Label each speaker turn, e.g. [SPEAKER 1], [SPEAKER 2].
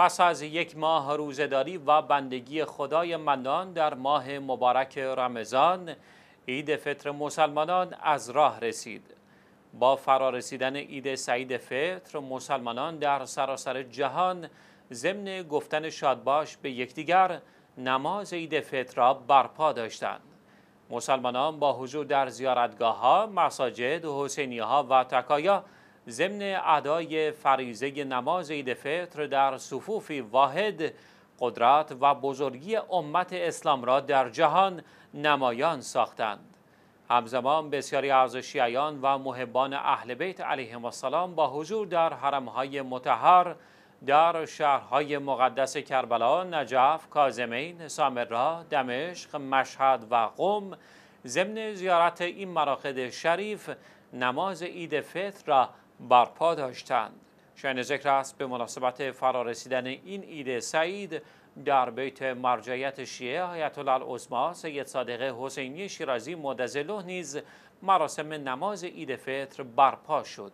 [SPEAKER 1] پس از یک ماه روزهداری و بندگی خدای منان در ماه مبارک رمضان عید فطر مسلمانان از راه رسید با فرارسیدن عید سعید فطر مسلمانان در سراسر جهان ضمن گفتن شادباش به یکدیگر نماز عید فطر را برپا داشتند مسلمانان با حضور در زیارتگاه ها، مساجد، حسینی ها و تکایا ضمن ادای فریزه نماز عید فطر در صفوفی واحد قدرت و بزرگی امت اسلام را در جهان نمایان ساختند همزمان بسیاری از شیعیان و محبان اهل بیت علیهم السلام با حضور در حرمهای متحر در شهرهای مقدس کربلا، نجف، کازمین، سامرا، دمشق، مشهد و قم ضمن زیارت این مراقد شریف نماز عید فطر را برپا داشتند شاین ذکر است به مناسبت فرارسیدن این ایده سعید در بیت مرجعیت شیعه آیت العظما سید صادق حسینی شیرازی مدظله نیز مراسم نماز عید فطر برپا شد